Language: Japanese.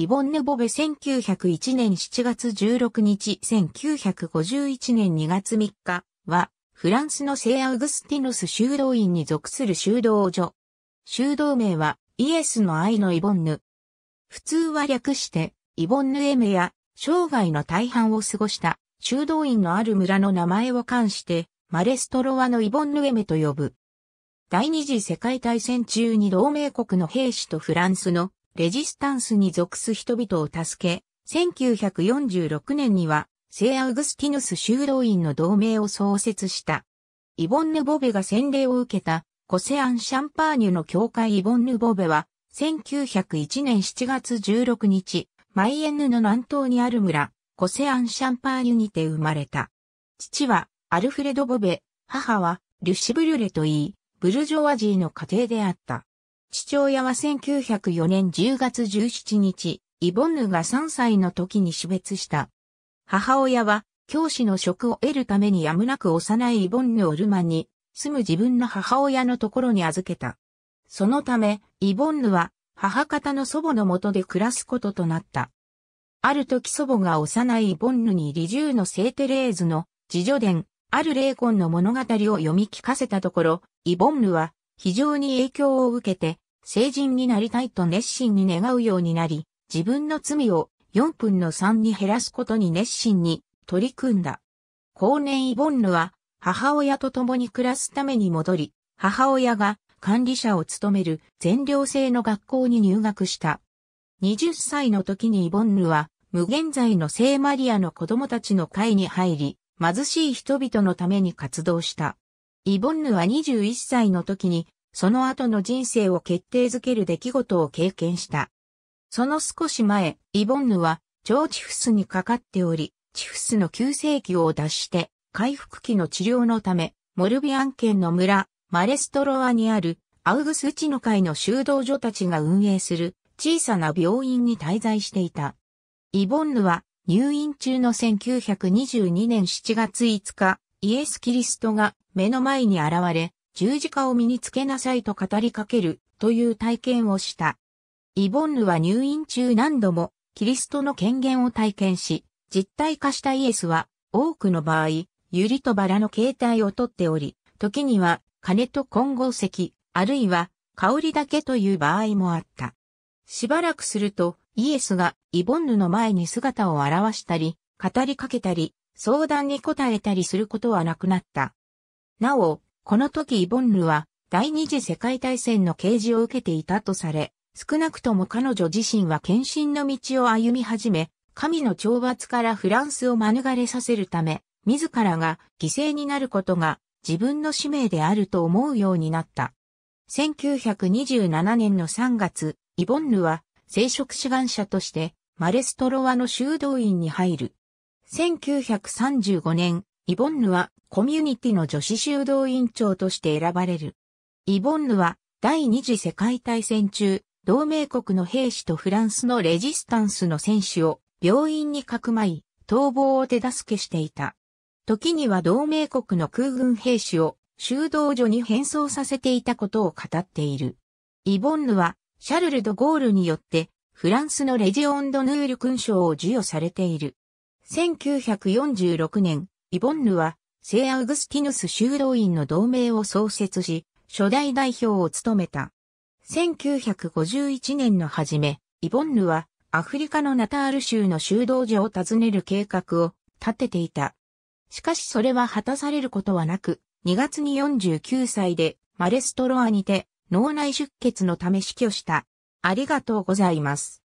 イボンヌ・ボベ1901年7月16日1951年2月3日は、フランスの聖アウグスティノス修道院に属する修道所。修道名は、イエスの愛のイボンヌ。普通は略して、イボンヌ・エメや、生涯の大半を過ごした、修道院のある村の名前を冠して、マレストロワのイボンヌ・エメと呼ぶ。第二次世界大戦中に同盟国の兵士とフランスのレジスタンスに属す人々を助け、1946年には、聖アウグスティヌス修道院の同盟を創設した。イボンヌ・ボベが洗礼を受けた、コセアン・シャンパーニュの教会イボンヌ・ボベは、1901年7月16日、マイエンヌの南東にある村、コセアン・シャンパーニュにて生まれた。父は、アルフレド・ボベ、母は、リュシブリュレといい、ブルジョワジーの家庭であった。父親は1904年10月17日、イボンヌが3歳の時に死別した。母親は、教師の職を得るためにやむなく幼いイボンヌをルマンに、住む自分の母親のところに預けた。そのため、イボンヌは、母方の祖母のもとで暮らすこととなった。ある時祖母が幼いイボンヌにリジューの聖テレーズの自助伝、ある霊魂の物語を読み聞かせたところ、イボンヌは非常に影響を受けて、成人になりたいと熱心に願うようになり、自分の罪を4分の3に減らすことに熱心に取り組んだ。後年イボンヌは母親と共に暮らすために戻り、母親が管理者を務める全寮制の学校に入学した。20歳の時にイボンヌは無限在の聖マリアの子供たちの会に入り、貧しい人々のために活動した。イボンヌは21歳の時に、その後の人生を決定づける出来事を経験した。その少し前、イボンヌは、超チフスにかかっており、チフスの急性期を脱して、回復期の治療のため、モルビアン県の村、マレストロアにある、アウグスチノ会の修道所たちが運営する、小さな病院に滞在していた。イボンヌは、入院中の1922年7月5日、イエス・キリストが目の前に現れ、十字架を身につけなさいと語りかけるという体験をした。イボンヌは入院中何度もキリストの権限を体験し、実体化したイエスは多くの場合、ユリとバラの形態をとっており、時には金と混合石、あるいは香りだけという場合もあった。しばらくするとイエスがイボンヌの前に姿を現したり、語りかけたり、相談に答えたりすることはなくなった。なお、この時イボンヌは第二次世界大戦の啓示を受けていたとされ、少なくとも彼女自身は献身の道を歩み始め、神の懲罰からフランスを免れさせるため、自らが犠牲になることが自分の使命であると思うようになった。1927年の3月、イボンヌは生殖志願者としてマレストロワの修道院に入る。1935年、イボンヌはコミュニティの女子修道院長として選ばれる。イボンヌは第二次世界大戦中、同盟国の兵士とフランスのレジスタンスの戦士を病院にかくまい、逃亡を手助けしていた。時には同盟国の空軍兵士を修道所に変装させていたことを語っている。イボンヌはシャルル・ド・ゴールによってフランスのレジオンド・ヌール勲章を授与されている。1946年、イボンヌは、聖アウグスティヌス修道院の同盟を創設し、初代代表を務めた。1951年の初め、イボンヌは、アフリカのナタール州の修道所を訪ねる計画を立てていた。しかしそれは果たされることはなく、2月に49歳でマレストロアにて脳内出血のため死去した。ありがとうございます。